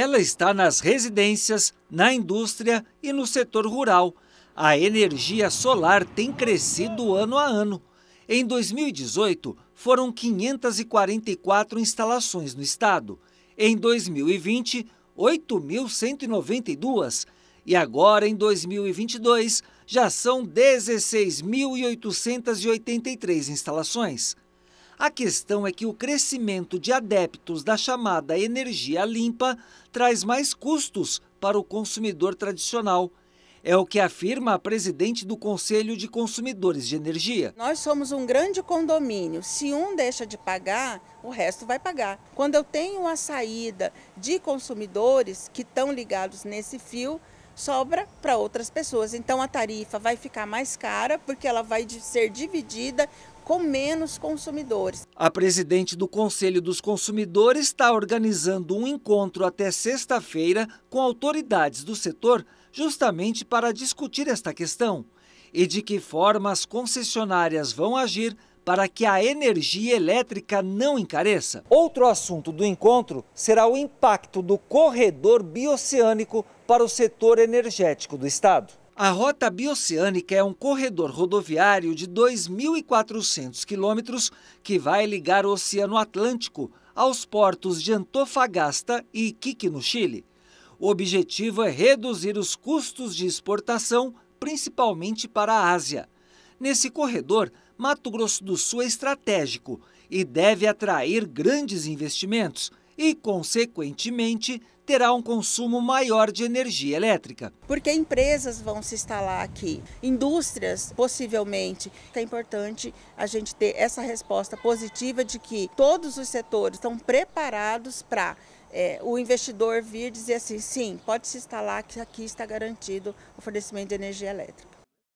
Ela está nas residências, na indústria e no setor rural. A energia solar tem crescido ano a ano. Em 2018, foram 544 instalações no estado. Em 2020, 8.192. E agora, em 2022, já são 16.883 instalações. A questão é que o crescimento de adeptos da chamada energia limpa traz mais custos para o consumidor tradicional. É o que afirma a presidente do Conselho de Consumidores de Energia. Nós somos um grande condomínio. Se um deixa de pagar, o resto vai pagar. Quando eu tenho a saída de consumidores que estão ligados nesse fio, sobra para outras pessoas. Então a tarifa vai ficar mais cara porque ela vai ser dividida com menos consumidores. A presidente do Conselho dos Consumidores está organizando um encontro até sexta-feira com autoridades do setor justamente para discutir esta questão e de que forma as concessionárias vão agir para que a energia elétrica não encareça. Outro assunto do encontro será o impacto do corredor bioceânico para o setor energético do Estado. A Rota Bioceânica é um corredor rodoviário de 2.400 quilômetros que vai ligar o Oceano Atlântico aos portos de Antofagasta e Iquique, no Chile. O objetivo é reduzir os custos de exportação, principalmente para a Ásia. Nesse corredor, Mato Grosso do Sul é estratégico e deve atrair grandes investimentos e, consequentemente, terá um consumo maior de energia elétrica. Porque empresas vão se instalar aqui, indústrias possivelmente. É importante a gente ter essa resposta positiva de que todos os setores estão preparados para é, o investidor vir dizer assim: sim, pode se instalar que aqui está garantido o fornecimento de energia elétrica.